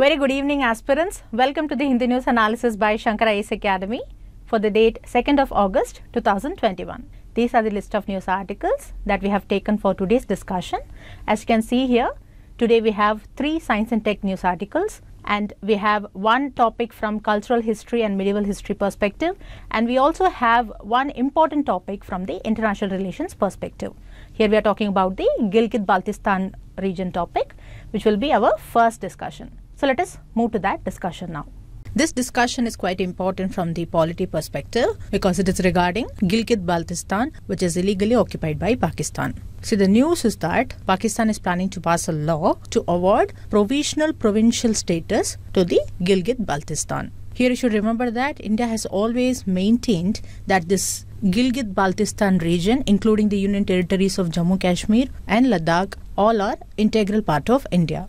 Very good evening, aspirants. Welcome to the Hindi News Analysis by Shankara Ace Academy for the date 2nd of August 2021. These are the list of news articles that we have taken for today's discussion. As you can see here, today we have three science and tech news articles and we have one topic from cultural history and medieval history perspective and we also have one important topic from the international relations perspective. Here we are talking about the Gilgit-Baltistan region topic which will be our first discussion. So let us move to that discussion now. This discussion is quite important from the polity perspective because it is regarding Gilgit Baltistan, which is illegally occupied by Pakistan. So the news is that Pakistan is planning to pass a law to award provisional provincial status to the Gilgit Baltistan. Here you should remember that India has always maintained that this Gilgit Baltistan region, including the Union territories of Jammu Kashmir and Ladakh, all are integral part of India.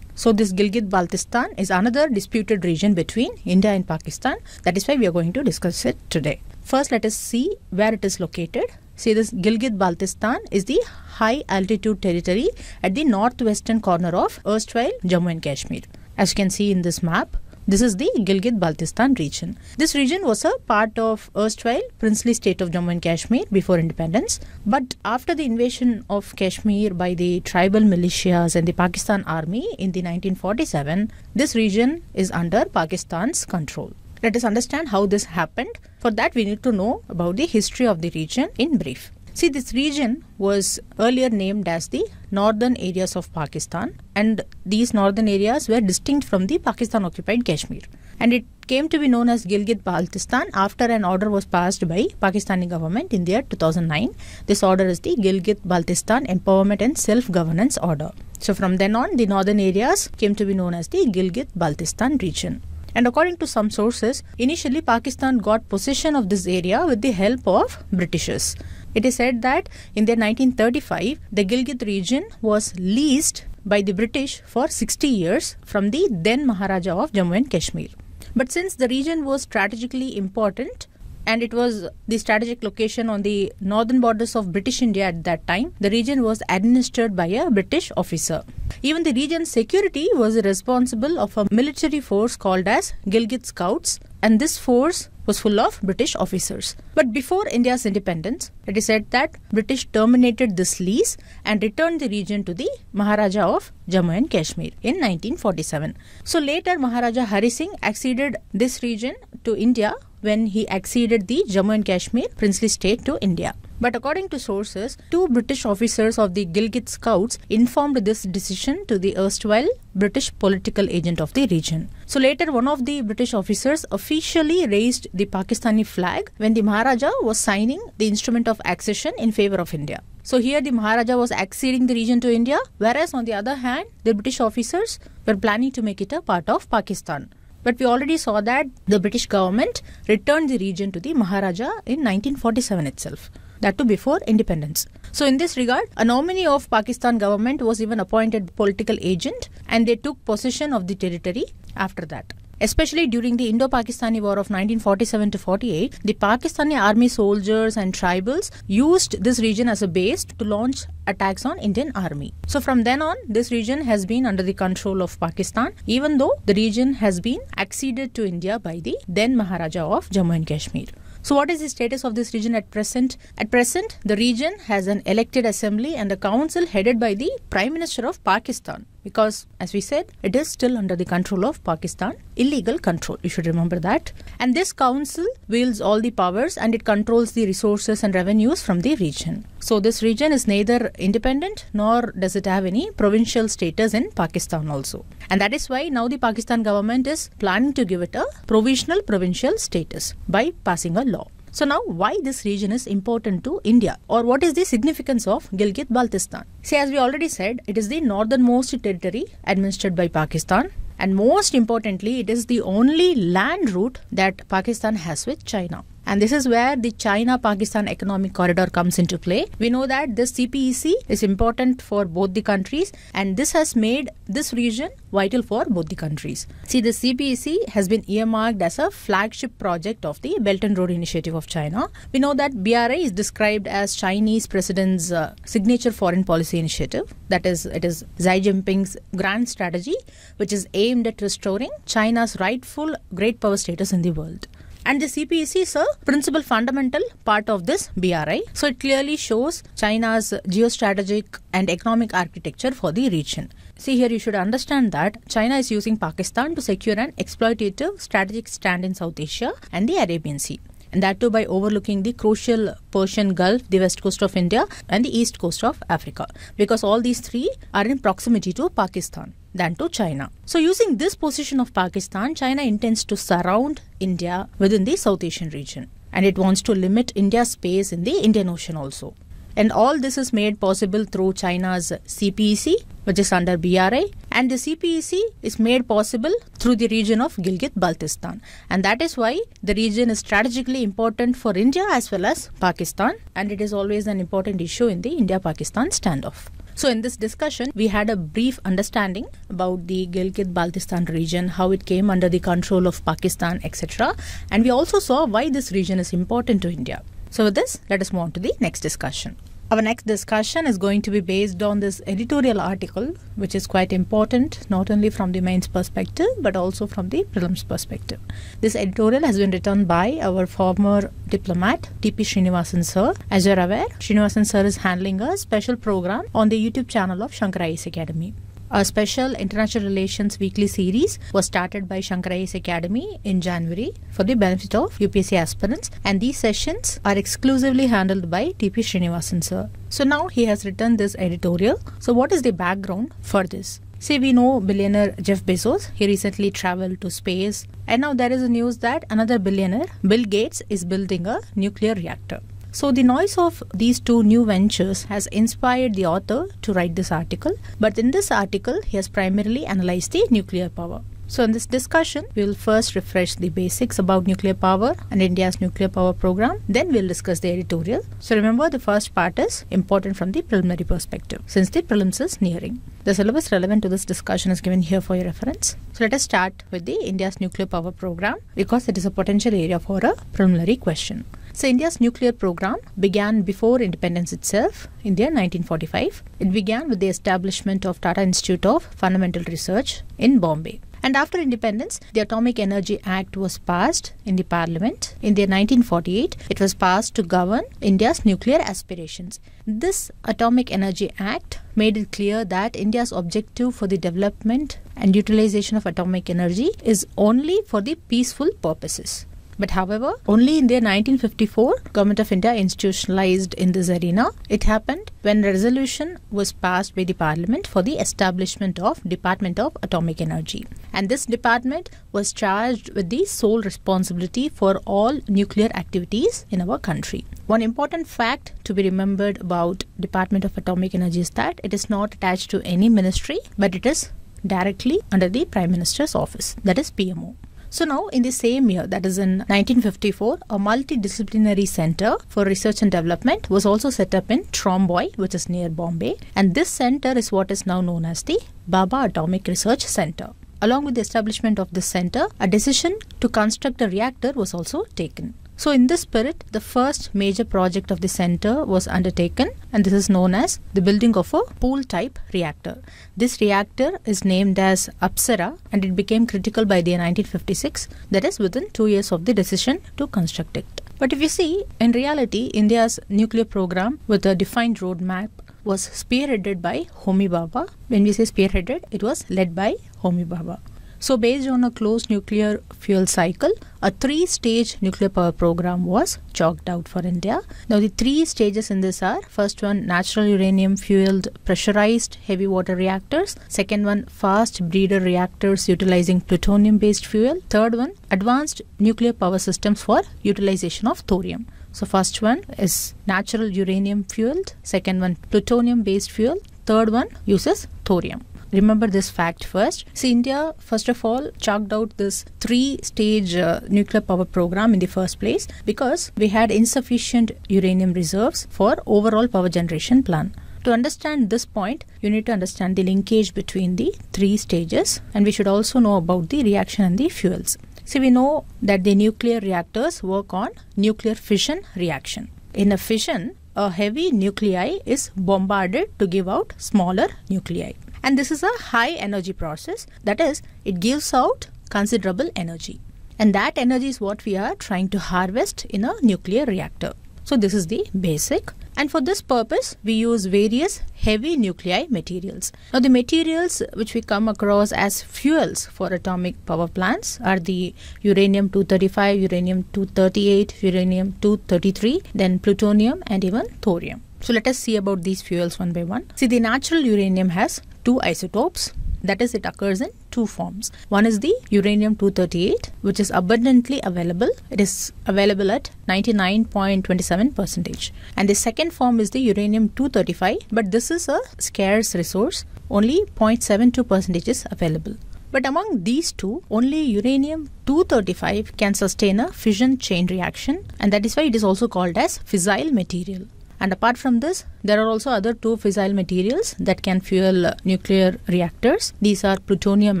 So this Gilgit-Baltistan is another disputed region between India and Pakistan. That is why we are going to discuss it today. First, let us see where it is located. See this Gilgit-Baltistan is the high altitude territory at the northwestern corner of erstwhile Jammu and Kashmir. As you can see in this map, this is the Gilgit-Baltistan region. This region was a part of erstwhile princely state of Jammu and Kashmir before independence. But after the invasion of Kashmir by the tribal militias and the Pakistan army in the 1947, this region is under Pakistan's control. Let us understand how this happened. For that, we need to know about the history of the region in brief. See, this region was earlier named as the northern areas of Pakistan, and these northern areas were distinct from the Pakistan occupied Kashmir. And it came to be known as Gilgit Baltistan after an order was passed by Pakistani government in the year 2009. This order is the Gilgit Baltistan Empowerment and Self Governance Order. So, from then on, the northern areas came to be known as the Gilgit Baltistan region. And according to some sources, initially Pakistan got possession of this area with the help of Britishers. It is said that in the 1935, the Gilgit region was leased by the British for 60 years from the then Maharaja of Jammu and Kashmir. But since the region was strategically important, and it was the strategic location on the northern borders of British India at that time. The region was administered by a British officer. Even the region's security was responsible of a military force called as Gilgit Scouts and this force was full of British officers. But before India's independence, it is said that British terminated this lease and returned the region to the Maharaja of Jammu and Kashmir in 1947. So later Maharaja Hari Singh acceded this region to India when he acceded the Jammu and Kashmir princely state to India. But according to sources, two British officers of the Gilgit Scouts informed this decision to the erstwhile British political agent of the region. So later, one of the British officers officially raised the Pakistani flag when the Maharaja was signing the instrument of accession in favor of India. So here the Maharaja was acceding the region to India, whereas on the other hand, the British officers were planning to make it a part of Pakistan. But we already saw that the British government returned the region to the Maharaja in 1947 itself that too before independence. So in this regard, a nominee of Pakistan government was even appointed political agent and they took possession of the territory after that. Especially during the Indo-Pakistani War of 1947 to 48, the Pakistani army soldiers and tribals used this region as a base to launch attacks on Indian army. So from then on, this region has been under the control of Pakistan, even though the region has been acceded to India by the then Maharaja of Jammu and Kashmir. So what is the status of this region at present? At present, the region has an elected assembly and a council headed by the Prime Minister of Pakistan because, as we said, it is still under the control of Pakistan, illegal control. You should remember that. And this council wields all the powers and it controls the resources and revenues from the region. So, this region is neither independent nor does it have any provincial status in Pakistan also. And that is why now the Pakistan government is planning to give it a provisional provincial status by passing a law. So now why this region is important to India or what is the significance of Gilgit-Baltistan? See as we already said, it is the northernmost territory administered by Pakistan and most importantly, it is the only land route that Pakistan has with China. And this is where the China Pakistan Economic Corridor comes into play. We know that this CPEC is important for both the countries, and this has made this region vital for both the countries. See, the CPEC has been earmarked as a flagship project of the Belt and Road Initiative of China. We know that BRA is described as Chinese President's uh, signature foreign policy initiative. That is, it is Xi Jinping's grand strategy, which is aimed at restoring China's rightful great power status in the world. And the CPEC is a principal fundamental part of this BRI. So it clearly shows China's geostrategic and economic architecture for the region. See here, you should understand that China is using Pakistan to secure an exploitative strategic stand in South Asia and the Arabian Sea and that too by overlooking the crucial Persian Gulf, the west coast of India, and the east coast of Africa, because all these three are in proximity to Pakistan than to China. So, using this position of Pakistan, China intends to surround India within the South Asian region and it wants to limit India's space in the Indian Ocean also. And all this is made possible through China's CPEC, which is under BRI, and the CPEC is made possible through the region of Gilgit Baltistan. And that is why the region is strategically important for India as well as Pakistan, and it is always an important issue in the India Pakistan standoff. So in this discussion, we had a brief understanding about the Gilgit-Baltistan region, how it came under the control of Pakistan, etc. And we also saw why this region is important to India. So with this, let us move on to the next discussion. Our next discussion is going to be based on this editorial article, which is quite important, not only from the mains perspective, but also from the prelims perspective. This editorial has been written by our former diplomat, T.P. Srinivasan sir. As you're aware, Srinivasan sir is handling a special program on the YouTube channel of Shankara Ace Academy. A special International Relations weekly series was started by Shankarayas Academy in January for the benefit of UPSC aspirants, and these sessions are exclusively handled by TP Srinivasan sir. So now he has written this editorial. So, what is the background for this? See, we know billionaire Jeff Bezos. He recently traveled to space. And now there is a news that another billionaire, Bill Gates, is building a nuclear reactor. So, the noise of these two new ventures has inspired the author to write this article, but in this article, he has primarily analyzed the nuclear power. So, in this discussion, we will first refresh the basics about nuclear power and India's nuclear power program. Then, we'll discuss the editorial. So, remember the first part is important from the preliminary perspective since the prelims is nearing. The syllabus relevant to this discussion is given here for your reference. So, let us start with the India's nuclear power program because it is a potential area for a preliminary question. So India's nuclear program began before independence itself, India 1945. It began with the establishment of Tata Institute of Fundamental Research in Bombay. And after independence, the Atomic Energy Act was passed in the parliament. In the 1948, it was passed to govern India's nuclear aspirations. This Atomic Energy Act made it clear that India's objective for the development and utilization of atomic energy is only for the peaceful purposes. But however, only in the 1954, Government of India institutionalized in this arena. It happened when resolution was passed by the Parliament for the establishment of Department of Atomic Energy. And this department was charged with the sole responsibility for all nuclear activities in our country. One important fact to be remembered about Department of Atomic Energy is that it is not attached to any ministry, but it is directly under the Prime Minister's office, that is PMO. So now in the same year, that is in 1954, a multidisciplinary center for research and development was also set up in Tromboy, which is near Bombay. And this center is what is now known as the Baba Atomic Research Center. Along with the establishment of this center, a decision to construct a reactor was also taken. So, in this spirit, the first major project of the center was undertaken, and this is known as the building of a pool type reactor. This reactor is named as Apsara and it became critical by the year 1956, that is, within two years of the decision to construct it. But if you see, in reality, India's nuclear program with a defined roadmap was spearheaded by Homi Baba. When we say spearheaded, it was led by Homi Baba. So, based on a closed nuclear fuel cycle, a three stage nuclear power program was chalked out for India. Now, the three stages in this are first one, natural uranium fueled pressurized heavy water reactors, second one, fast breeder reactors utilizing plutonium based fuel, third one, advanced nuclear power systems for utilization of thorium. So, first one is natural uranium fueled, second one, plutonium based fuel, third one uses thorium remember this fact first. See, India, first of all, chalked out this three stage uh, nuclear power program in the first place because we had insufficient uranium reserves for overall power generation plan. To understand this point, you need to understand the linkage between the three stages, and we should also know about the reaction and the fuels. See, we know that the nuclear reactors work on nuclear fission reaction. In a fission, a heavy nuclei is bombarded to give out smaller nuclei and this is a high energy process that is it gives out considerable energy and that energy is what we are trying to harvest in a nuclear reactor. So this is the basic and for this purpose we use various heavy nuclei materials. Now the materials which we come across as fuels for atomic power plants are the uranium-235, uranium-238, uranium-233, then plutonium and even thorium. So let us see about these fuels one by one. See the natural uranium has two isotopes that is it occurs in two forms one is the uranium 238 which is abundantly available it is available at 99.27 percentage and the second form is the uranium 235 but this is a scarce resource only 0.72 percentage is available but among these two, only uranium 235 can sustain a fission chain reaction, and that is why it is also called as fissile material. And apart from this, there are also other two fissile materials that can fuel uh, nuclear reactors. These are plutonium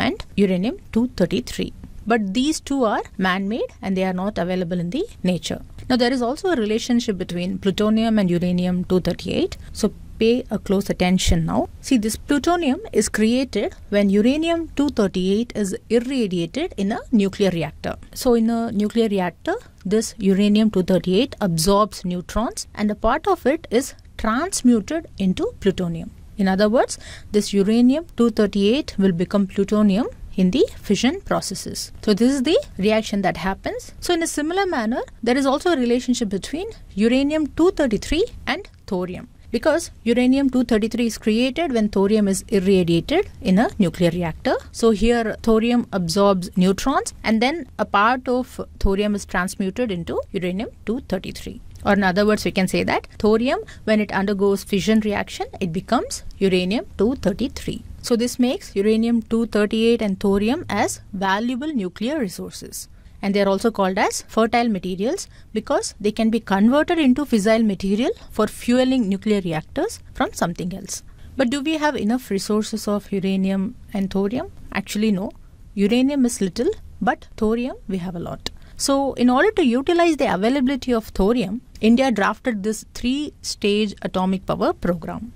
and uranium 233. But these two are man made and they are not available in the nature. Now, there is also a relationship between plutonium and uranium 238. So, pay a close attention now. See this plutonium is created when uranium 238 is irradiated in a nuclear reactor. So in a nuclear reactor this uranium 238 absorbs neutrons and a part of it is transmuted into plutonium. In other words, this uranium 238 will become plutonium in the fission processes. So this is the reaction that happens. So in a similar manner, there is also a relationship between uranium 233 and thorium because uranium 233 is created when thorium is irradiated in a nuclear reactor so here thorium absorbs neutrons and then a part of thorium is transmuted into uranium 233 or in other words we can say that thorium when it undergoes fission reaction it becomes uranium 233 so this makes uranium 238 and thorium as valuable nuclear resources and they are also called as fertile materials because they can be converted into fissile material for fueling nuclear reactors from something else. But do we have enough resources of uranium and thorium? Actually, no. Uranium is little, but thorium we have a lot. So, in order to utilize the availability of thorium, India drafted this three stage atomic power program.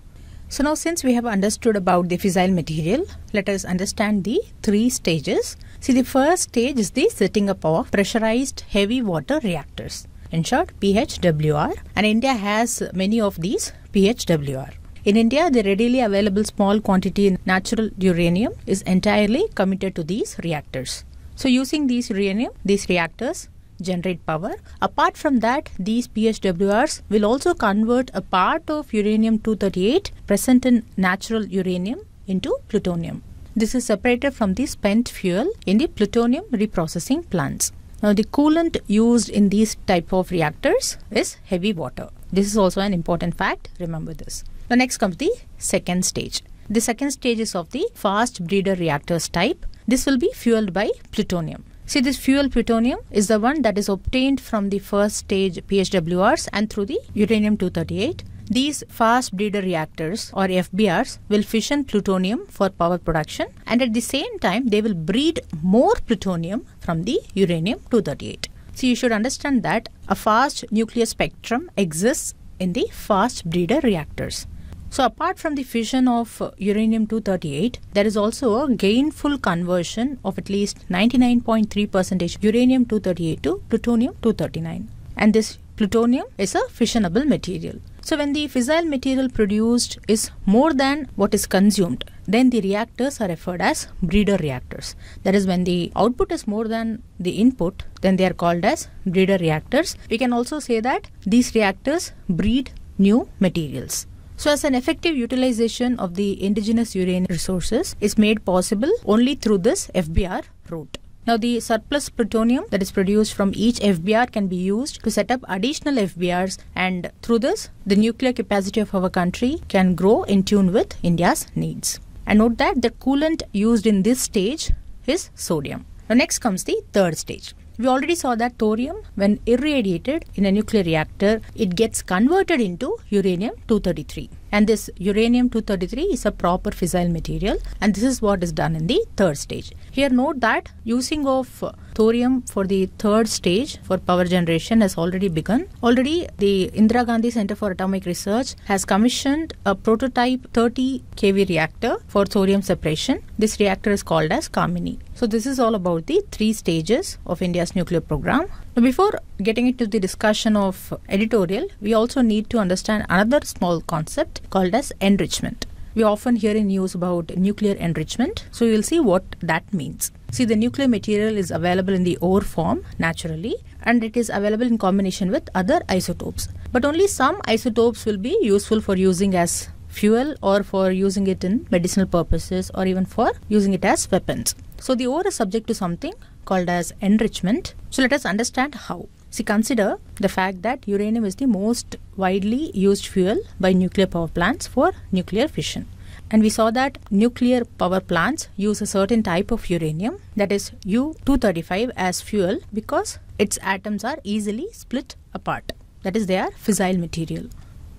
So now since we have understood about the fissile material, let us understand the three stages. See the first stage is the setting up of pressurized heavy water reactors. In short, PHWR and India has many of these PHWR. In India, the readily available small quantity natural uranium is entirely committed to these reactors. So using these uranium, these reactors generate power. Apart from that, these PHWRs will also convert a part of uranium-238 present in natural uranium into plutonium. This is separated from the spent fuel in the plutonium reprocessing plants. Now the coolant used in these type of reactors is heavy water. This is also an important fact, remember this. Now next comes the second stage. The second stage is of the fast breeder reactors type. This will be fueled by plutonium. See, this fuel plutonium is the one that is obtained from the first stage PHWRs and through the uranium 238. These fast breeder reactors or FBRs will fission plutonium for power production and at the same time they will breed more plutonium from the uranium 238. So you should understand that a fast nuclear spectrum exists in the fast breeder reactors. So apart from the fission of uh, uranium-238, there is also a gainful conversion of at least 99.3% uranium-238 to plutonium-239. And this plutonium is a fissionable material. So when the fissile material produced is more than what is consumed, then the reactors are referred as breeder reactors. That is when the output is more than the input, then they are called as breeder reactors. We can also say that these reactors breed new materials. So, as an effective utilization of the indigenous uranium resources is made possible only through this FBR route. Now, the surplus plutonium that is produced from each FBR can be used to set up additional FBRs, and through this, the nuclear capacity of our country can grow in tune with India's needs. And note that the coolant used in this stage is sodium. Now, next comes the third stage. We already saw that thorium, when irradiated in a nuclear reactor, it gets converted into uranium 233. And this uranium-233 is a proper fissile material and this is what is done in the third stage. Here note that using of thorium for the third stage for power generation has already begun. Already the Indira Gandhi Center for Atomic Research has commissioned a prototype 30 kV reactor for thorium separation. This reactor is called as Kamini. So this is all about the three stages of India's nuclear program. Now, before getting into the discussion of editorial, we also need to understand another small concept called as enrichment. We often hear in news about nuclear enrichment, so you'll see what that means. See, the nuclear material is available in the ore form naturally, and it is available in combination with other isotopes. But only some isotopes will be useful for using as fuel or for using it in medicinal purposes or even for using it as weapons. So the ore is subject to something called as enrichment. So let us understand how. See, consider the fact that uranium is the most widely used fuel by nuclear power plants for nuclear fission. And we saw that nuclear power plants use a certain type of uranium, that is U-235 as fuel because its atoms are easily split apart. That is, they are fissile material.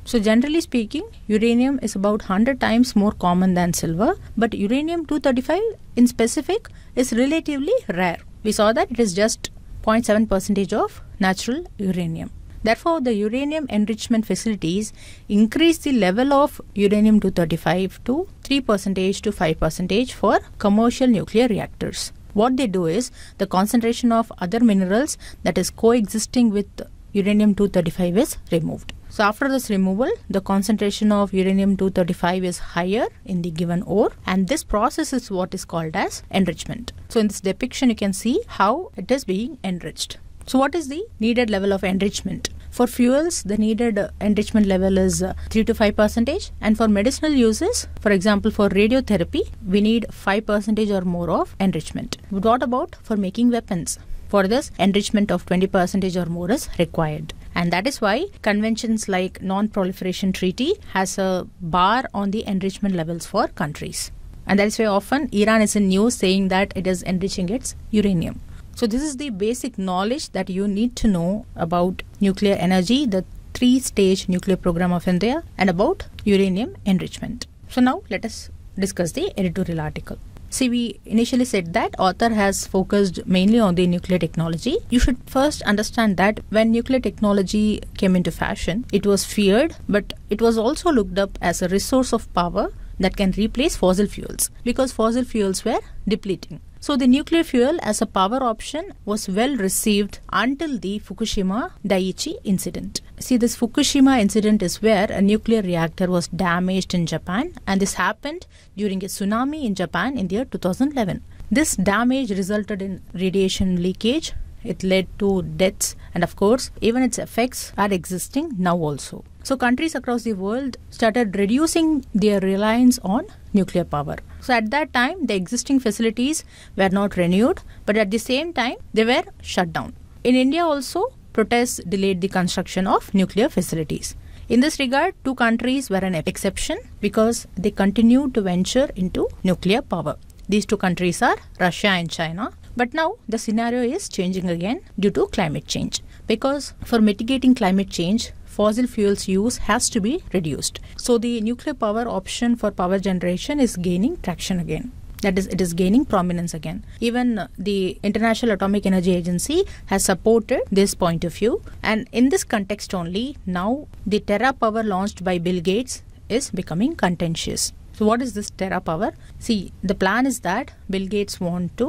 So, generally speaking, uranium is about 100 times more common than silver, but uranium 235 in specific is relatively rare. We saw that it is just 0.7 percentage of natural uranium. Therefore, the uranium enrichment facilities increase the level of uranium 235 to 3% to 5% for commercial nuclear reactors. What they do is the concentration of other minerals that is coexisting with uranium 235 is removed. So after this removal, the concentration of uranium-235 is higher in the given ore and this process is what is called as enrichment. So in this depiction, you can see how it is being enriched. So what is the needed level of enrichment? For fuels, the needed uh, enrichment level is uh, 3 to 5 percentage. And for medicinal uses, for example, for radiotherapy, we need 5 percentage or more of enrichment. What about for making weapons? For this, enrichment of 20 percentage or more is required. And that is why conventions like non-proliferation treaty has a bar on the enrichment levels for countries. And that is why often Iran is in news saying that it is enriching its uranium. So this is the basic knowledge that you need to know about nuclear energy, the three-stage nuclear program of India and about uranium enrichment. So now let us discuss the editorial article. See, we initially said that author has focused mainly on the nuclear technology. You should first understand that when nuclear technology came into fashion, it was feared, but it was also looked up as a resource of power that can replace fossil fuels because fossil fuels were depleting. So the nuclear fuel as a power option was well received until the Fukushima Daiichi incident. See, this Fukushima incident is where a nuclear reactor was damaged in Japan, and this happened during a tsunami in Japan in the year 2011. This damage resulted in radiation leakage, it led to deaths and of course even its effects are existing now also so countries across the world started reducing their reliance on nuclear power so at that time, the existing facilities were not renewed, but at the same time, they were shut down. In India also, protests delayed the construction of nuclear facilities. In this regard, two countries were an exception because they continued to venture into nuclear power. These two countries are Russia and China. But now the scenario is changing again due to climate change. Because for mitigating climate change, fossil fuels use has to be reduced. So the nuclear power option for power generation is gaining traction again that is it is gaining prominence again even the international atomic energy agency has supported this point of view and in this context only now the terra power launched by bill gates is becoming contentious so what is this terra power see the plan is that bill gates want to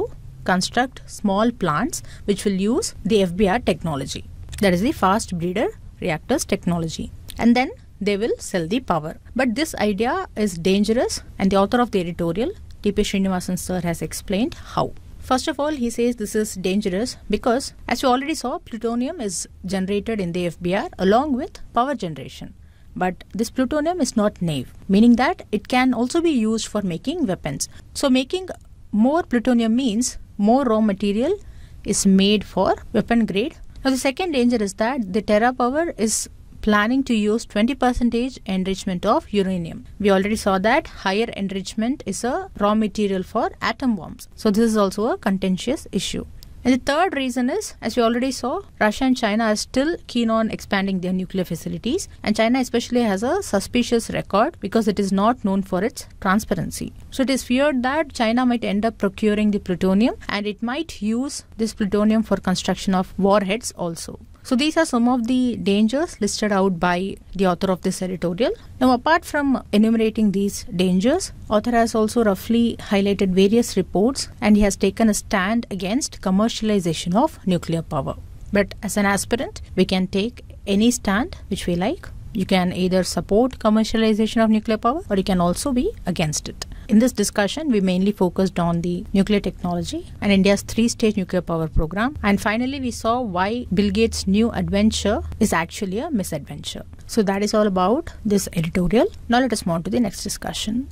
construct small plants which will use the fbr technology that is the fast breeder reactors technology and then they will sell the power. But this idea is dangerous and the author of the editorial, T.P. Srinivasan sir has explained how. First of all, he says this is dangerous because as you already saw, plutonium is generated in the FBR along with power generation. But this plutonium is not naive, meaning that it can also be used for making weapons. So making more plutonium means more raw material is made for weapon grade now, the second danger is that the TerraPower is planning to use 20% enrichment of uranium. We already saw that higher enrichment is a raw material for atom bombs. So this is also a contentious issue. And the third reason is, as we already saw, Russia and China are still keen on expanding their nuclear facilities. And China especially has a suspicious record because it is not known for its transparency. So it is feared that China might end up procuring the plutonium and it might use this plutonium for construction of warheads also. So these are some of the dangers listed out by the author of this editorial. Now apart from enumerating these dangers, author has also roughly highlighted various reports and he has taken a stand against commercialization of nuclear power. But as an aspirant, we can take any stand which we like. You can either support commercialization of nuclear power or you can also be against it. In this discussion, we mainly focused on the nuclear technology and India's three stage nuclear power program. And finally, we saw why Bill Gates' new adventure is actually a misadventure. So, that is all about this editorial. Now, let us move on to the next discussion.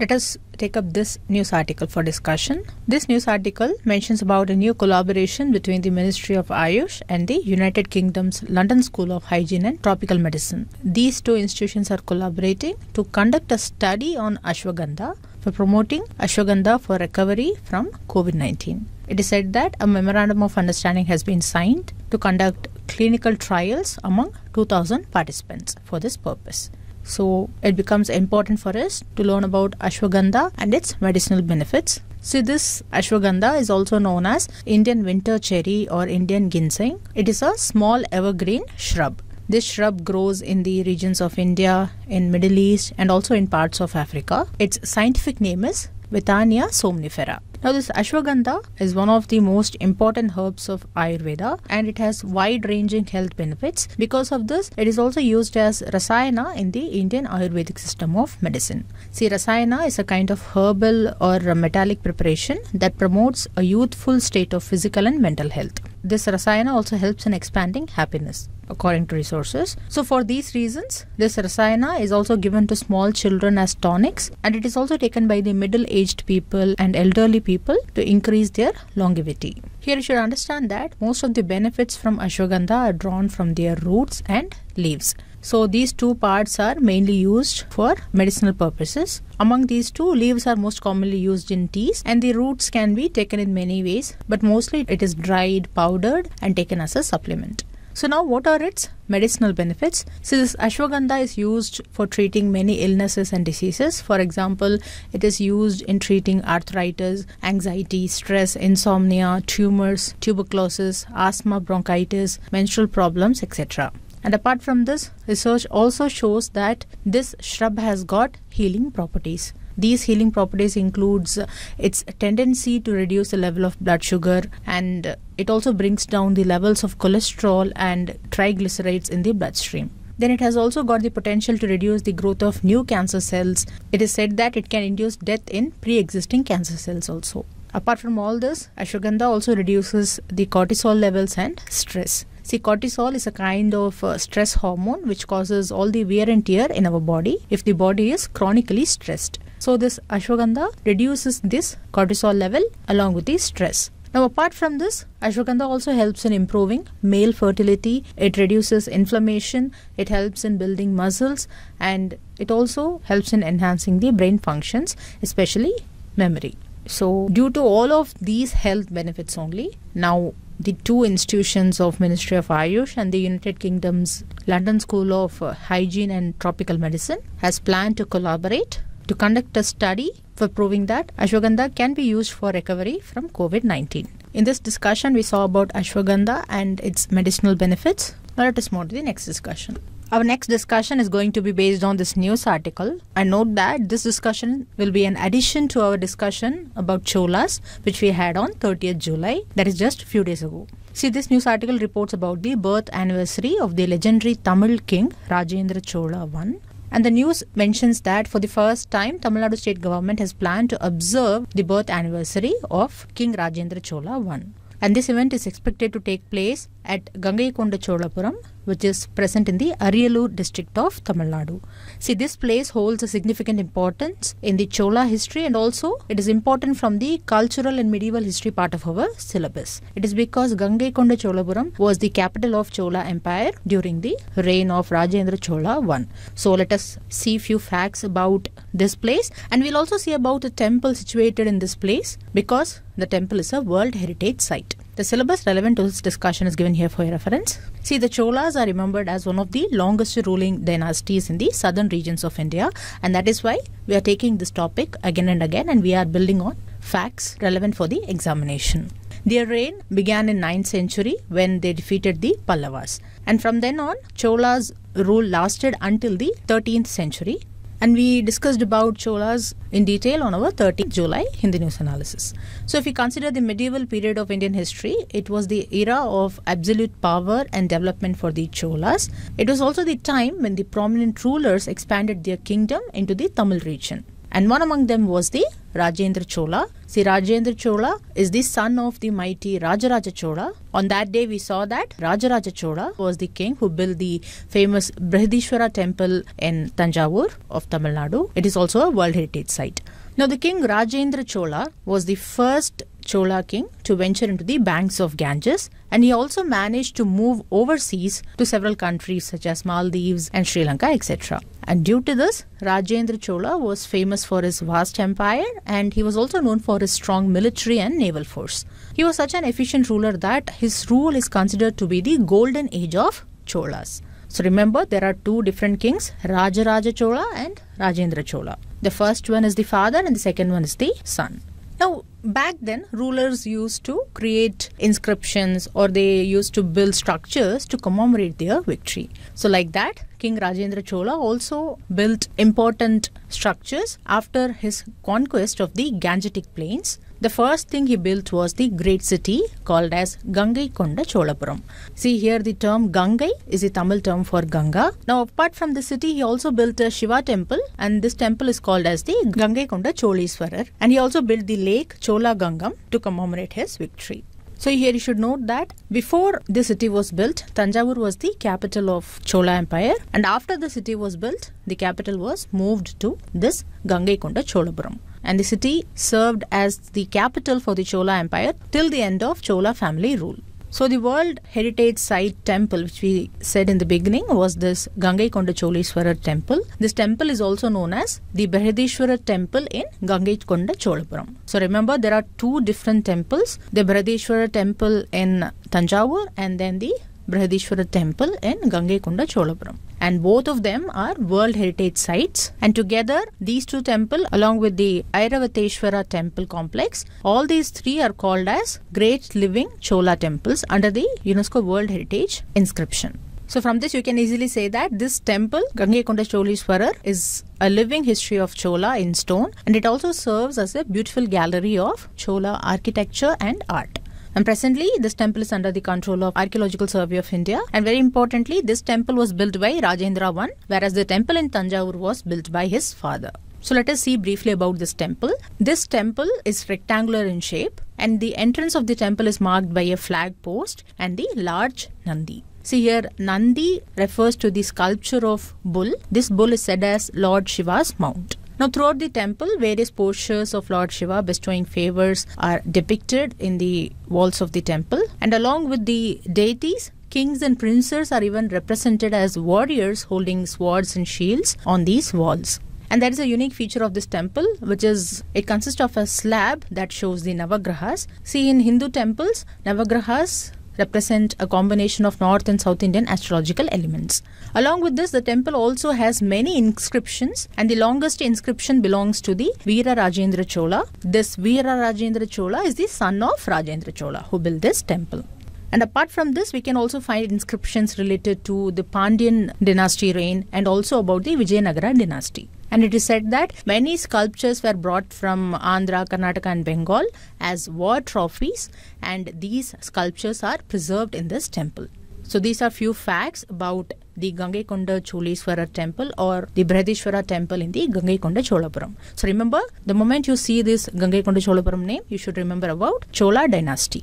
Let us take up this news article for discussion. This news article mentions about a new collaboration between the Ministry of Ayush and the United Kingdom's London School of Hygiene and Tropical Medicine. These two institutions are collaborating to conduct a study on ashwagandha for promoting ashwagandha for recovery from COVID-19. It is said that a memorandum of understanding has been signed to conduct clinical trials among 2000 participants for this purpose. So it becomes important for us to learn about ashwagandha and its medicinal benefits. See, this ashwagandha is also known as Indian winter cherry or Indian ginseng. It is a small evergreen shrub. This shrub grows in the regions of India, in Middle East and also in parts of Africa. Its scientific name is Vitania somnifera. Now this ashwagandha is one of the most important herbs of Ayurveda and it has wide ranging health benefits. Because of this it is also used as rasayana in the Indian Ayurvedic system of medicine. See rasayana is a kind of herbal or metallic preparation that promotes a youthful state of physical and mental health this rasayana also helps in expanding happiness according to resources. So for these reasons, this rasayana is also given to small children as tonics and it is also taken by the middle-aged people and elderly people to increase their longevity. Here you should understand that most of the benefits from ashwagandha are drawn from their roots and leaves. So these two parts are mainly used for medicinal purposes. Among these two, leaves are most commonly used in teas and the roots can be taken in many ways but mostly it is dried, powdered and taken as a supplement. So now what are its medicinal benefits? So this ashwagandha is used for treating many illnesses and diseases. For example, it is used in treating arthritis, anxiety, stress, insomnia, tumors, tuberculosis, asthma, bronchitis, menstrual problems, etc. And apart from this, research also shows that this shrub has got healing properties. These healing properties includes its tendency to reduce the level of blood sugar and it also brings down the levels of cholesterol and triglycerides in the bloodstream then it has also got the potential to reduce the growth of new cancer cells. It is said that it can induce death in pre existing cancer cells also. Apart from all this, ashwagandha also reduces the cortisol levels and stress. See, cortisol is a kind of uh, stress hormone which causes all the wear and tear in our body if the body is chronically stressed. So, this ashwagandha reduces this cortisol level along with the stress. Now, apart from this, ashwagandha also helps in improving male fertility, it reduces inflammation, it helps in building muscles, and it also helps in enhancing the brain functions, especially memory. So, due to all of these health benefits only, now the two institutions of Ministry of Ayush and the United Kingdom's London School of uh, Hygiene and Tropical Medicine has planned to collaborate to conduct a study for proving that ashwagandha can be used for recovery from COVID-19. In this discussion we saw about ashwagandha and its medicinal benefits. Now let us move to the next discussion. Our next discussion is going to be based on this news article. I note that this discussion will be an addition to our discussion about Cholas, which we had on 30th July, that is just a few days ago. See, this news article reports about the birth anniversary of the legendary Tamil king Rajendra Chola I, and the news mentions that for the first time Tamil Nadu state government has planned to observe the birth anniversary of King Rajendra Chola I and this event is expected to take place at Konda Cholapuram which is present in the Ariyalur district of Tamil Nadu. See, this place holds a significant importance in the Chola history and also it is important from the cultural and medieval history part of our syllabus. It is because Gangai Konda Cholapuram was the capital of Chola Empire during the reign of Rajendra Chola I. So, let us see few facts about this place and we'll also see about the temple situated in this place because the temple is a World Heritage Site. The syllabus relevant to this discussion is given here for your reference. See, the Cholas are remembered as one of the longest ruling dynasties in the southern regions of India, and that is why we are taking this topic again and again, and we are building on facts relevant for the examination. Their reign began in 9th century when they defeated the Pallavas. And from then on, Cholas' rule lasted until the 13th century and we discussed about Cholas in detail on our 13th July Hindi news analysis. So, if we consider the medieval period of Indian history, it was the era of absolute power and development for the Cholas. It was also the time when the prominent rulers expanded their kingdom into the Tamil region and one among them was the Rajendra Chola. See, Rajendra Chola is the son of the mighty Rajaraja Chola. On that day, we saw that Rajaraja Chola was the king who built the famous Brihadishwara temple in Tanjavur of Tamil Nadu. It is also a World Heritage Site. Now, the king Rajendra Chola was the first Chola king to venture into the banks of Ganges and he also managed to move overseas to several countries such as Maldives and Sri Lanka etc. And due to this, Rajendra Chola was famous for his vast empire and he was also known for his strong military and naval force. He was such an efficient ruler that his rule is considered to be the golden age of Cholas. So remember, there are two different kings, Rajaraja Chola and Rajendra Chola. The first one is the father and the second one is the son. Now, back then rulers used to create inscriptions or they used to build structures to commemorate their victory so like that king rajendra chola also built important structures after his conquest of the gangetic plains the first thing he built was the great city called as Gangai Konda Cholapuram. See here the term Gangai is a Tamil term for Ganga. Now apart from the city he also built a Shiva temple and this temple is called as the Gangai Konda Choliswarar and he also built the lake Chola Gangam to commemorate his victory. So here you should note that before the city was built, Tanjavur was the capital of Chola Empire and after the city was built, the capital was moved to this Gangai Chola Cholapuram and the city served as the capital for the Chola Empire till the end of Chola family rule. So the World Heritage Site Temple, which we said in the beginning, was this Gangaikonda Choleswarar Temple. This temple is also known as the Bharadeshwara Temple in Gangaikonda Cholapuram. So remember, there are two different temples: the Bharadeshwara Temple in Tanjavur, and then the Brihadishwara Temple in Gangekonda Cholapuram. And both of them are World Heritage Sites. And together, these two temples, along with the Airavateshwara Temple complex, all these three are called as Great Living Chola Temples under the UNESCO World Heritage inscription. So from this you can easily say that this temple Gangekonda Choleswarar is a living history of Chola in stone and it also serves as a beautiful gallery of Chola architecture and art. And presently, this temple is under the control of Archaeological Survey of India. And very importantly, this temple was built by Rajendra I, whereas the temple in Tanjavur was built by his father. So let us see briefly about this temple. This temple is rectangular in shape and the entrance of the temple is marked by a flag post and the large Nandi. See here, Nandi refers to the sculpture of bull. This bull is said as Lord Shiva's mount. Now, throughout the temple, various postures of Lord Shiva bestowing favors are depicted in the walls of the temple, and along with the deities, kings and princes are even represented as warriors holding swords and shields on these walls. And that is a unique feature of this temple, which is it consists of a slab that shows the Navagrahas. See, in Hindu temples, Navagrahas represent a combination of North and South Indian astrological elements. Along with this, the temple also has many inscriptions, and the longest inscription belongs to the Veera Rajendra Chola. This Veera Rajendra Chola is the son of Rajendra Chola who built this temple. And apart from this, we can also find inscriptions related to the Pandyan dynasty reign and also about the Vijayanagara dynasty. And it is said that many sculptures were brought from Andhra, Karnataka, and Bengal as war trophies, and these sculptures are preserved in this temple. So these are few facts about the Gangekonda Choliswara temple or the Brihadishwara temple in the Chola Cholapuram. So remember, the moment you see this Chola Cholapuram name, you should remember about Chola dynasty.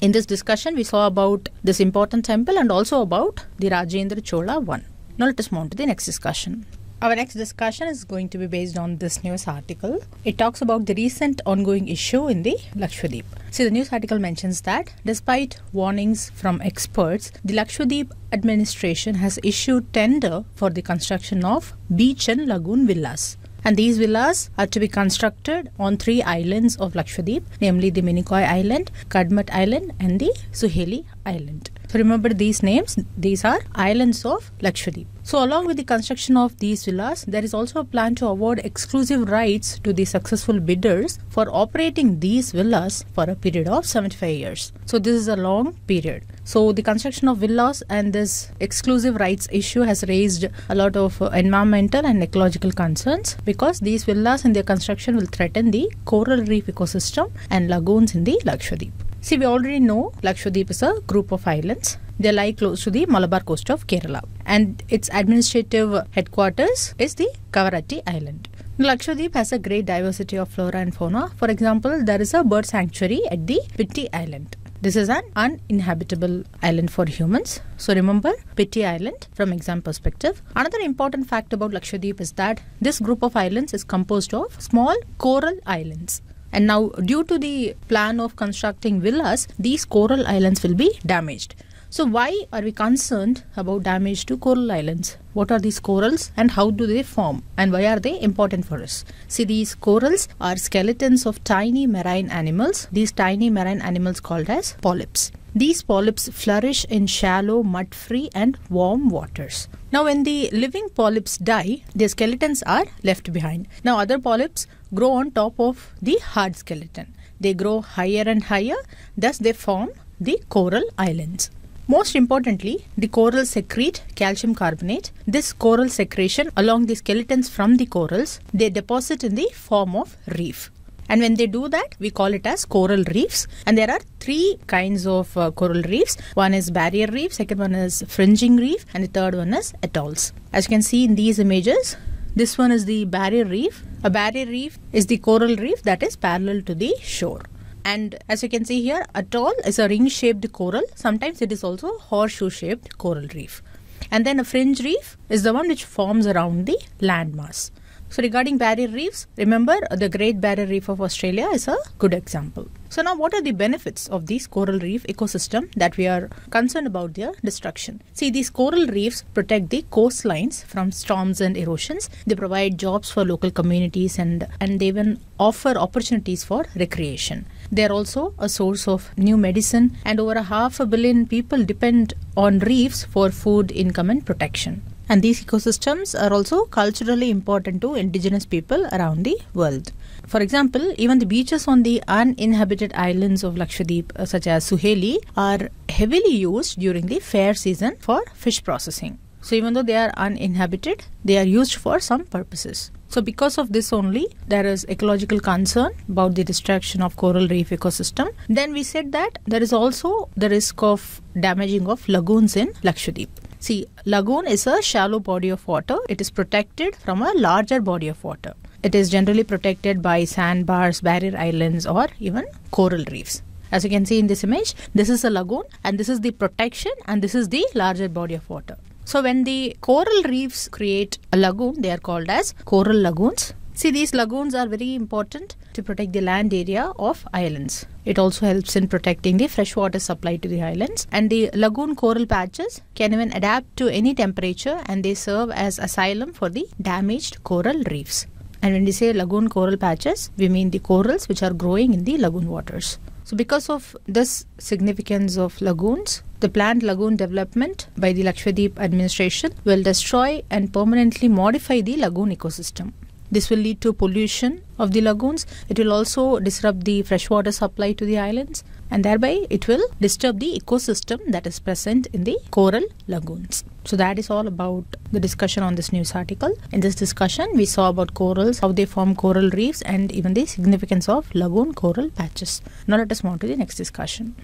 In this discussion, we saw about this important temple and also about the Rajendra Chola one. Now let us move on to the next discussion. Our next discussion is going to be based on this news article. It talks about the recent ongoing issue in the Lakshadweep. See, the news article mentions that despite warnings from experts, the Lakshadweep administration has issued tender for the construction of beach and lagoon villas. And these villas are to be constructed on three islands of Lakshadweep, namely the Minicoy Island, Kadmat Island, and the Suheli Island. So remember these names, these are islands of Lakshadweep. So along with the construction of these villas, there is also a plan to award exclusive rights to the successful bidders for operating these villas for a period of 75 years. So this is a long period. So the construction of villas and this exclusive rights issue has raised a lot of uh, environmental and ecological concerns because these villas and their construction will threaten the coral reef ecosystem and lagoons in the Lakshadweep. See, we already know Lakshadweep is a group of islands. They lie close to the Malabar coast of Kerala, and its administrative headquarters is the Kavarati Island. Lakshadweep has a great diversity of flora and fauna. For example, there is a bird sanctuary at the Pitti Island. This is an uninhabitable island for humans. So remember Piti Island from exam perspective. Another important fact about Lakshadweep is that this group of islands is composed of small coral islands. And now due to the plan of constructing villas, these coral islands will be damaged. So why are we concerned about damage to coral islands? What are these corals and how do they form and why are they important for us? See these corals are skeletons of tiny marine animals. These tiny marine animals called as polyps. These polyps flourish in shallow, mud free, and warm waters. Now, when the living polyps die, their skeletons are left behind. Now, other polyps grow on top of the hard skeleton. They grow higher and higher, thus, they form the coral islands. Most importantly, the corals secrete calcium carbonate. This coral secretion along the skeletons from the corals, they deposit in the form of reef. And when they do that, we call it as coral reefs. And there are three kinds of uh, coral reefs. One is barrier reef, second one is fringing reef, and the third one is atolls. As you can see in these images, this one is the barrier reef. A barrier reef is the coral reef that is parallel to the shore. And as you can see here, atoll is a ring shaped coral. Sometimes it is also horseshoe shaped coral reef. And then a fringe reef is the one which forms around the landmass. So regarding barrier reefs, remember the Great Barrier Reef of Australia is a good example. So now what are the benefits of these coral reef ecosystem that we are concerned about their destruction? See these coral reefs protect the coastlines from storms and erosions. They provide jobs for local communities and and they even offer opportunities for recreation. They're also a source of new medicine, and over a half a billion people depend on reefs for food, income, and protection. And these ecosystems are also culturally important to indigenous people around the world. For example, even the beaches on the uninhabited islands of Lakshadweep, uh, such as Suheli, are heavily used during the fair season for fish processing. So, even though they are uninhabited, they are used for some purposes. So because of this only, there is ecological concern about the destruction of coral reef ecosystem. Then we said that there is also the risk of damaging of lagoons in Lakshadweep. See, lagoon is a shallow body of water. It is protected from a larger body of water. It is generally protected by sandbars, barrier islands or even coral reefs as you can see in this image this is a lagoon and this is the protection and this is the larger body of water so when the coral reefs create a lagoon, they are called as coral lagoons. See, these lagoons are very important to protect the land area of islands. It also helps in protecting the freshwater supply to the islands. And the lagoon coral patches can even adapt to any temperature and they serve as asylum for the damaged coral reefs. And when we say lagoon coral patches, we mean the corals which are growing in the lagoon waters. So, because of this significance of lagoons, the planned lagoon development by the Lakshadweep administration will destroy and permanently modify the lagoon ecosystem. This will lead to pollution of the lagoons. It will also disrupt the freshwater supply to the islands and thereby it will disturb the ecosystem that is present in the coral lagoons. So that is all about the discussion on this news article. In this discussion, we saw about corals, how they form coral reefs and even the significance of lagoon coral patches. Now let us move on to the next discussion.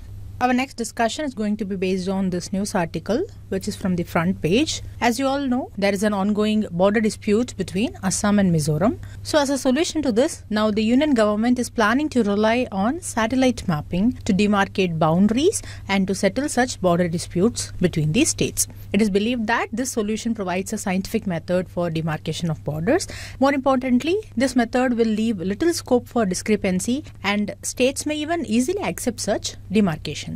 Our next discussion is going to be based on this news article, which is from the front page. As you all know, there is an ongoing border dispute between Assam and Mizoram. So, as a solution to this, now the union government is planning to rely on satellite mapping to demarcate boundaries and to settle such border disputes between these states. It is believed that this solution provides a scientific method for demarcation of borders. More importantly, this method will leave little scope for discrepancy, and states may even easily accept such demarcation.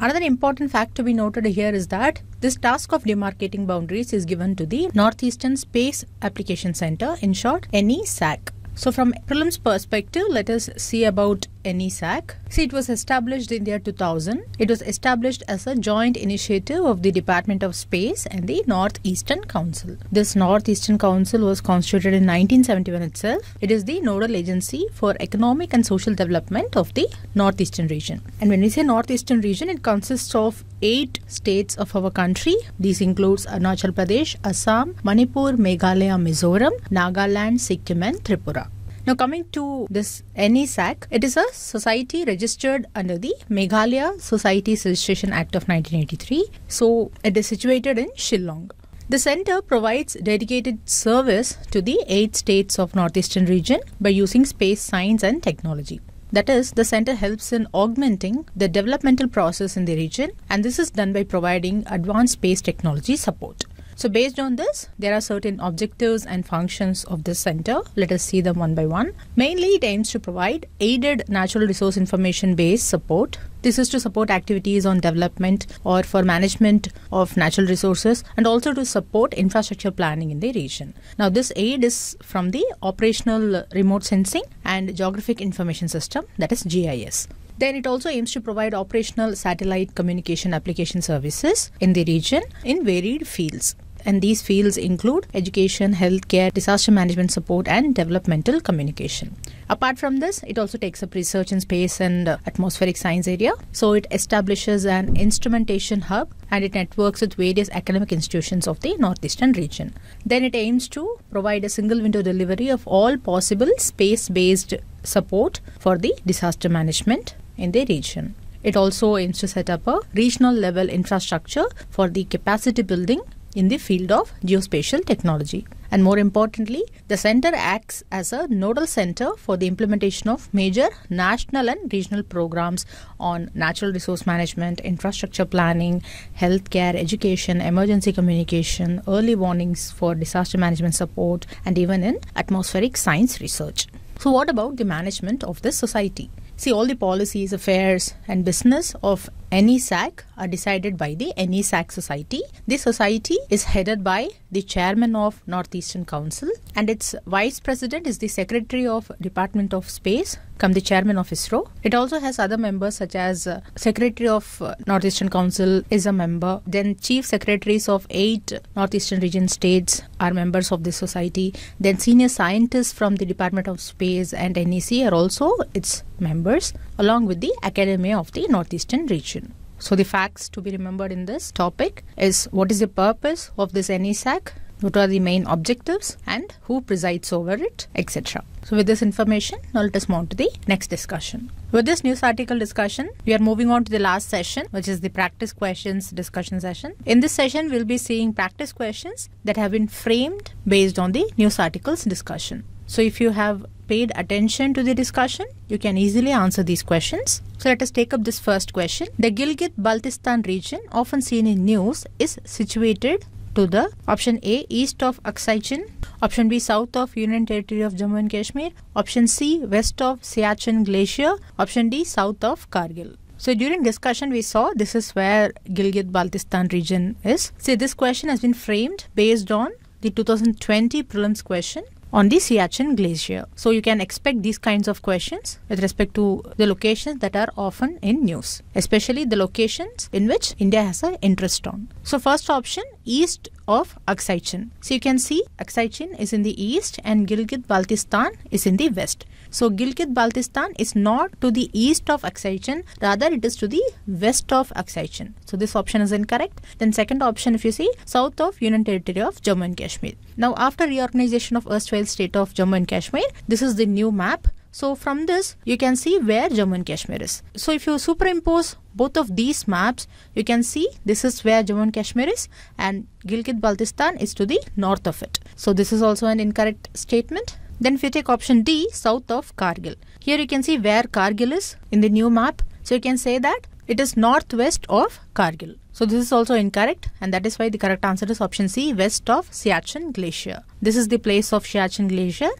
Another important fact to be noted here is that this task of demarcating boundaries is given to the Northeastern Space Application Center, in short, NESAC. So, from prelims perspective, let us see about NESAC. See, it was established in the year 2000. It was established as a joint initiative of the Department of Space and the Northeastern Council. This Northeastern Council was constituted in 1971 itself. It is the nodal agency for economic and social development of the Northeastern region. And when we say Northeastern region, it consists of eight states of our country. These includes Arunachal Pradesh, Assam, Manipur, Meghalaya, Mizoram, Nagaland, Sikkim and Tripura. Now coming to this NESAC, it is a society registered under the Meghalaya Societies Registration Act of 1983. So it is situated in Shillong. The center provides dedicated service to the eight states of northeastern region by using space science and technology. That is, the center helps in augmenting the developmental process in the region, and this is done by providing advanced space technology support. So based on this, there are certain objectives and functions of this center. Let us see them one by one. Mainly, it aims to provide aided natural resource information based support. This is to support activities on development or for management of natural resources and also to support infrastructure planning in the region. Now, this aid is from the Operational Remote Sensing and Geographic Information System, that is GIS. Then it also aims to provide operational satellite communication application services in the region in varied fields and these fields include education, healthcare, disaster management support, and developmental communication. Apart from this, it also takes up research in space and uh, atmospheric science area. So it establishes an instrumentation hub and it networks with various academic institutions of the northeastern region. Then it aims to provide a single window delivery of all possible space-based support for the disaster management in the region. It also aims to set up a regional level infrastructure for the capacity building in the field of geospatial technology. And more importantly, the center acts as a nodal center for the implementation of major national and regional programs on natural resource management, infrastructure planning, healthcare, education, emergency communication, early warnings for disaster management support, and even in atmospheric science research. So, what about the management of this society? See, all the policies, affairs, and business of NESAC are decided by the NESAC Society. This society is headed by the chairman of Northeastern Council and its vice president is the secretary of Department of Space come the chairman of ISRO. It also has other members such as uh, secretary of uh, Northeastern Council is a member. Then chief secretaries of eight Northeastern region states are members of this society. Then senior scientists from the Department of Space and NEC are also its members along with the Academia of the Northeastern Region. So, the facts to be remembered in this topic is what is the purpose of this NESAC, what are the main objectives, and who presides over it, etc. So, with this information, now let us move on to the next discussion. With this news article discussion, we are moving on to the last session, which is the practice questions discussion session. In this session, we'll be seeing practice questions that have been framed based on the news articles discussion. So, if you have paid attention to the discussion, you can easily answer these questions. So let us take up this first question. The Gilgit-Baltistan region, often seen in news, is situated to the option A east of Aksaichen, option B south of Union Territory of Jammu and Kashmir, option C west of Siachen Glacier, option D south of Kargil. So during discussion we saw this is where Gilgit-Baltistan region is. See this question has been framed based on the 2020 prelims question on the Siachen Glacier. So you can expect these kinds of questions with respect to the locations that are often in news, especially the locations in which India has an interest on. So first option east of Aksaichen. So you can see Aksaichen is in the east and Gilgit-Baltistan is in the west. So Gilgit-Baltistan is not to the east of Aksaichen, rather it is to the west of Aksaichen. So this option is incorrect. Then second option if you see, south of Union Territory of Jammu and Kashmir. Now after reorganization of erstwhile state of Jammu and Kashmir, this is the new map so from this, you can see where Jammu and Kashmir is. So if you superimpose both of these maps, you can see this is where Jammu and Kashmir is and Gilgit-Baltistan is to the north of it. So this is also an incorrect statement. Then if you take option D, south of Kargil. Here you can see where Kargil is in the new map. So you can say that it is northwest of Kargil. So this is also incorrect and that is why the correct answer is option C, west of Siachen Glacier. This is the place of Siachen Glacier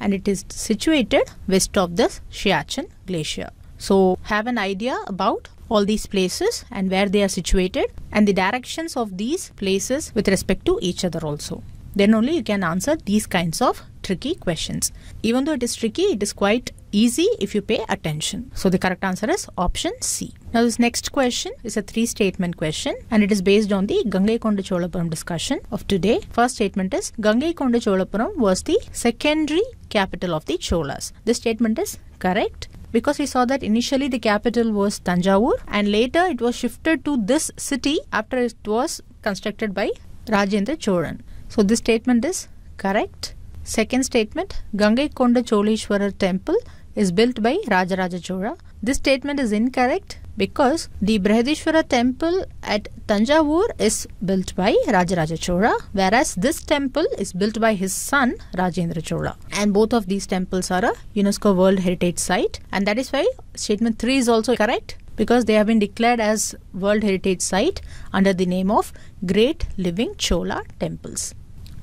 and it is situated west of the Shiachen Glacier. So have an idea about all these places and where they are situated and the directions of these places with respect to each other also. Then only you can answer these kinds of tricky questions. Even though it is tricky, it is quite easy if you pay attention. So the correct answer is option C. Now, this next question is a three statement question and it is based on the Gangai Konda Cholapuram discussion of today. First statement is Gangai Konda Cholapuram was the secondary capital of the Cholas. This statement is correct because we saw that initially the capital was Tanjavur and later it was shifted to this city after it was constructed by Rajendra Cholan. So, this statement is correct. Second statement Gangai Konda Choleshwarar temple is built by Rajaraja Chola. This statement is incorrect because the Brihadishwara temple at Tanjavur is built by Rajaraja Chola whereas this temple is built by his son Rajendra Chola and both of these temples are a UNESCO World Heritage Site and that is why statement 3 is also correct because they have been declared as World Heritage Site under the name of Great Living Chola Temples.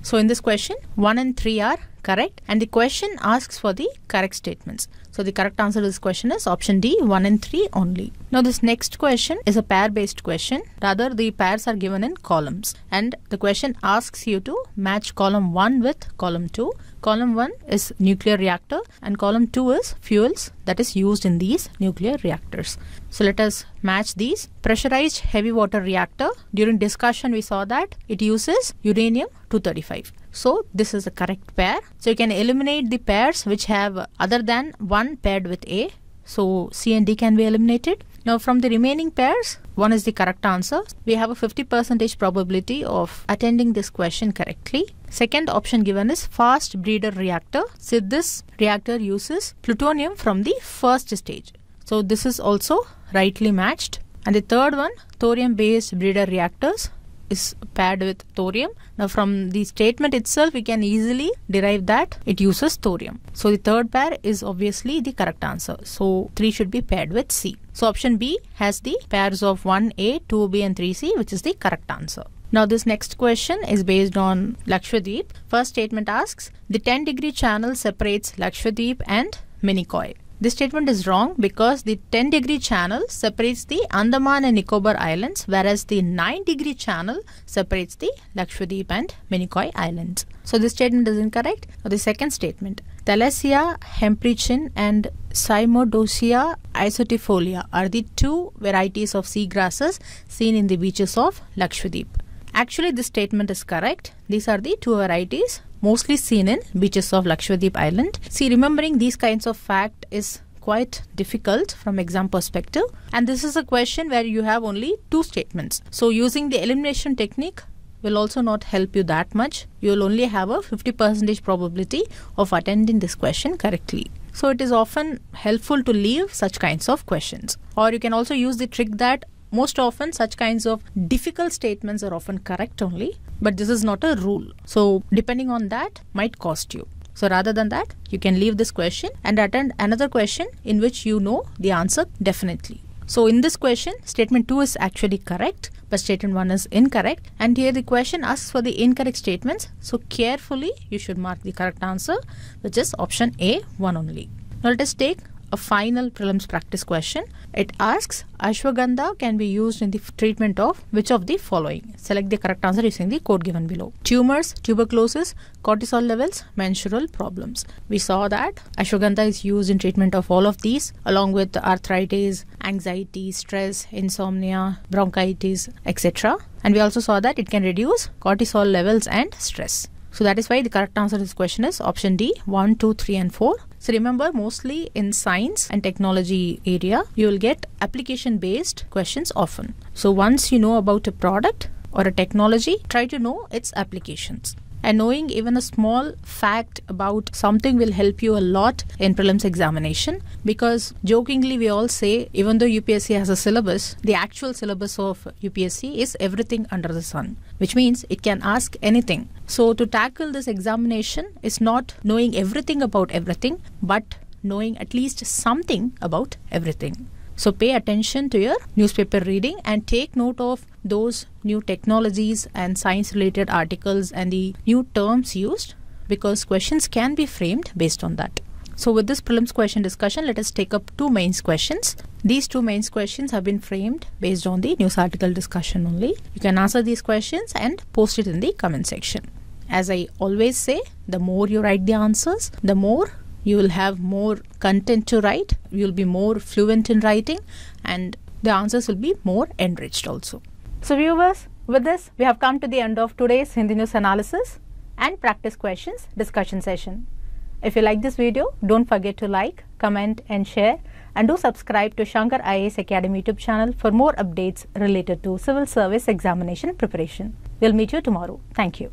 So in this question 1 and 3 are correct and the question asks for the correct statements. So the correct answer to this question is option D 1 and 3 only. Now this next question is a pair based question. Rather the pairs are given in columns and the question asks you to match column 1 with column 2. Column 1 is nuclear reactor and column 2 is fuels that is used in these nuclear reactors. So let us match these. Pressurized heavy water reactor. During discussion we saw that it uses uranium 235. So this is the correct pair. So you can eliminate the pairs which have other than one paired with A. So C and D can be eliminated now from the remaining pairs, one is the correct answer. We have a 50 percentage probability of attending this question correctly. Second option given is fast breeder reactor. So this reactor uses plutonium from the first stage. So this is also rightly matched. And the third one, thorium based breeder reactors is paired with thorium. Now from the statement itself we can easily derive that it uses thorium. So the third pair is obviously the correct answer. So 3 should be paired with C. So option B has the pairs of 1A, 2B and 3C which is the correct answer. Now this next question is based on Lakshadweep. First statement asks, the 10 degree channel separates Lakshadweep and Minicoy. This statement is wrong because the 10 degree channel separates the Andaman and Nicobar Islands whereas the 9 degree channel separates the Lakshadweep and Minicoy Islands. So this statement is incorrect. the second statement. Thalassia, hemprichii and Cymodosia isotifolia are the two varieties of sea grasses seen in the beaches of Lakshadweep. Actually, this statement is correct. These are the two varieties mostly seen in beaches of Lakshadweep Island. See, remembering these kinds of fact is quite difficult from exam perspective and this is a question where you have only two statements. So using the elimination technique will also not help you that much. You will only have a 50 percentage probability of attending this question correctly. So it is often helpful to leave such kinds of questions. Or you can also use the trick that most often, such kinds of difficult statements are often correct only, but this is not a rule. So, depending on that, might cost you. So rather than that, you can leave this question and attend another question in which you know the answer definitely. So in this question, statement 2 is actually correct, but statement 1 is incorrect. And here the question asks for the incorrect statements. So carefully, you should mark the correct answer, which is option A, 1 only. Now let us take a final prelims practice question. It asks ashwagandha can be used in the treatment of which of the following? Select the correct answer using the code given below. Tumors, tuberculosis, cortisol levels, menstrual problems. We saw that ashwagandha is used in treatment of all of these along with arthritis, anxiety, stress, insomnia, bronchitis, etc. And we also saw that it can reduce cortisol levels and stress. So that is why the correct answer to this question is option D 1, 2, 3 and 4. So remember mostly in science and technology area you will get application based questions often. So once you know about a product or a technology try to know its applications and knowing even a small fact about something will help you a lot in prelims examination because jokingly we all say even though UPSC has a syllabus the actual syllabus of UPSC is everything under the sun which means it can ask anything so to tackle this examination is not knowing everything about everything but knowing at least something about everything so pay attention to your newspaper reading and take note of those new technologies and science related articles and the new terms used because questions can be framed based on that. So with this prelims question discussion, let us take up two mains questions. These two mains questions have been framed based on the news article discussion only. You can answer these questions and post it in the comment section. As I always say, the more you write the answers, the more you will have more content to write, you'll be more fluent in writing, and the answers will be more enriched also. So, viewers, with this, we have come to the end of today's Hindi News analysis and practice questions discussion session. If you like this video, don't forget to like, comment, and share, and do subscribe to Shankar IAS Academy YouTube channel for more updates related to civil service examination preparation. We'll meet you tomorrow. Thank you.